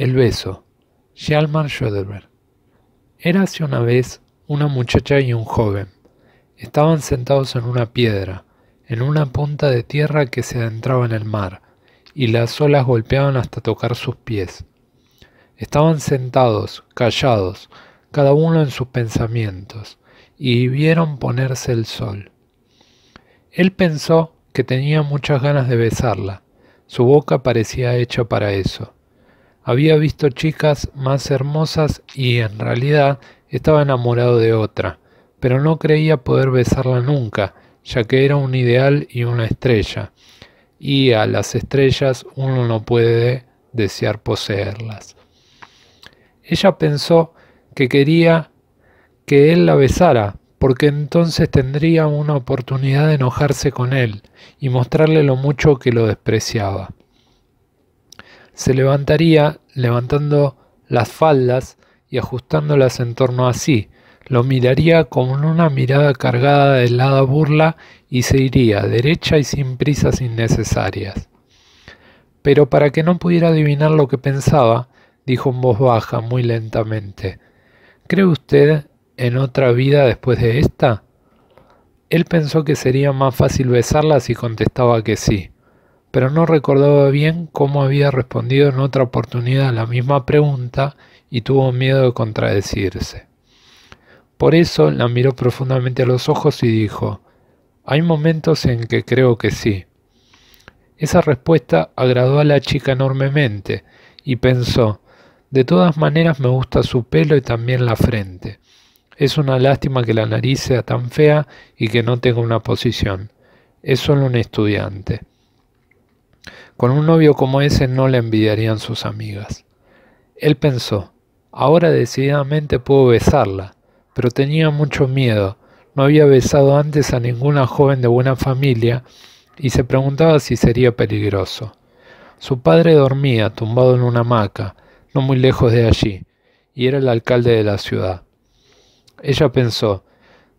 El beso. Shalman Era hace una vez una muchacha y un joven. Estaban sentados en una piedra, en una punta de tierra que se adentraba en el mar, y las olas golpeaban hasta tocar sus pies. Estaban sentados, callados, cada uno en sus pensamientos, y vieron ponerse el sol. Él pensó que tenía muchas ganas de besarla, su boca parecía hecha para eso. Había visto chicas más hermosas y en realidad estaba enamorado de otra, pero no creía poder besarla nunca, ya que era un ideal y una estrella, y a las estrellas uno no puede desear poseerlas. Ella pensó que quería que él la besara, porque entonces tendría una oportunidad de enojarse con él y mostrarle lo mucho que lo despreciaba se levantaría levantando las faldas y ajustándolas en torno a sí. Lo miraría con una mirada cargada de helada burla y se iría, derecha y sin prisas innecesarias. Pero para que no pudiera adivinar lo que pensaba, dijo en voz baja, muy lentamente, ¿Cree usted en otra vida después de esta? Él pensó que sería más fácil besarla si contestaba que sí pero no recordaba bien cómo había respondido en otra oportunidad a la misma pregunta y tuvo miedo de contradecirse. Por eso la miró profundamente a los ojos y dijo, hay momentos en que creo que sí. Esa respuesta agradó a la chica enormemente y pensó, de todas maneras me gusta su pelo y también la frente. Es una lástima que la nariz sea tan fea y que no tenga una posición. Es solo un estudiante. Con un novio como ese no le envidiarían sus amigas. Él pensó, ahora decididamente puedo besarla, pero tenía mucho miedo, no había besado antes a ninguna joven de buena familia y se preguntaba si sería peligroso. Su padre dormía tumbado en una hamaca, no muy lejos de allí, y era el alcalde de la ciudad. Ella pensó,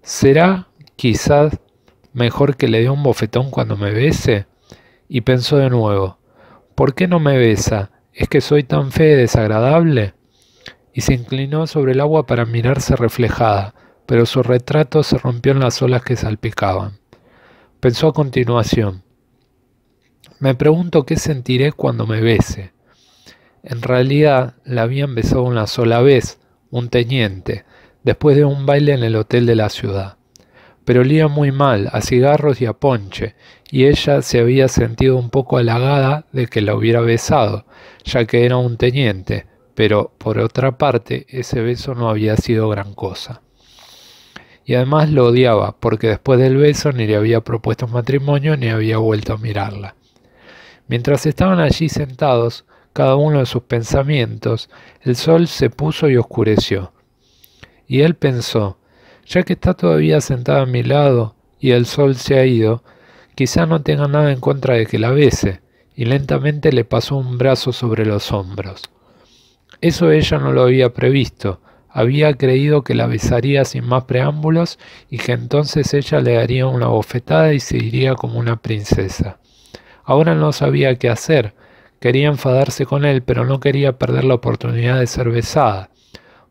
¿será quizás mejor que le dé un bofetón cuando me bese? y pensó de nuevo, ¿por qué no me besa? ¿Es que soy tan fea y desagradable? Y se inclinó sobre el agua para mirarse reflejada, pero su retrato se rompió en las olas que salpicaban. Pensó a continuación, me pregunto qué sentiré cuando me bese. En realidad la habían besado una sola vez, un teniente, después de un baile en el hotel de la ciudad pero olía muy mal, a cigarros y a ponche, y ella se había sentido un poco halagada de que la hubiera besado, ya que era un teniente, pero por otra parte ese beso no había sido gran cosa. Y además lo odiaba, porque después del beso ni le había propuesto matrimonio ni había vuelto a mirarla. Mientras estaban allí sentados, cada uno de sus pensamientos, el sol se puso y oscureció. Y él pensó, ya que está todavía sentada a mi lado y el sol se ha ido, quizá no tenga nada en contra de que la bese, y lentamente le pasó un brazo sobre los hombros. Eso ella no lo había previsto, había creído que la besaría sin más preámbulos y que entonces ella le daría una bofetada y se iría como una princesa. Ahora no sabía qué hacer, quería enfadarse con él, pero no quería perder la oportunidad de ser besada,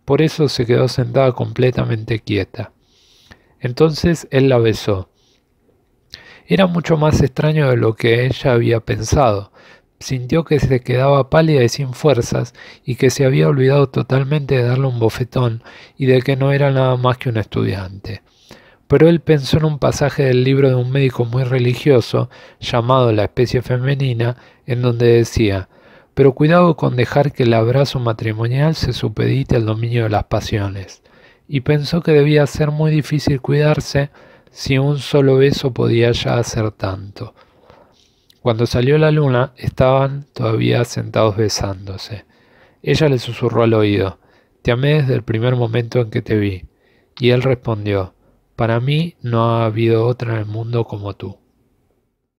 por eso se quedó sentada completamente quieta. Entonces él la besó. Era mucho más extraño de lo que ella había pensado. Sintió que se quedaba pálida y sin fuerzas, y que se había olvidado totalmente de darle un bofetón y de que no era nada más que un estudiante. Pero él pensó en un pasaje del libro de un médico muy religioso, llamado La especie femenina, en donde decía, pero cuidado con dejar que el abrazo matrimonial se supedite al dominio de las pasiones, y pensó que debía ser muy difícil cuidarse si un solo beso podía ya hacer tanto. Cuando salió la luna, estaban todavía sentados besándose. Ella le susurró al oído, Te amé desde el primer momento en que te vi. Y él respondió, Para mí no ha habido otra en el mundo como tú.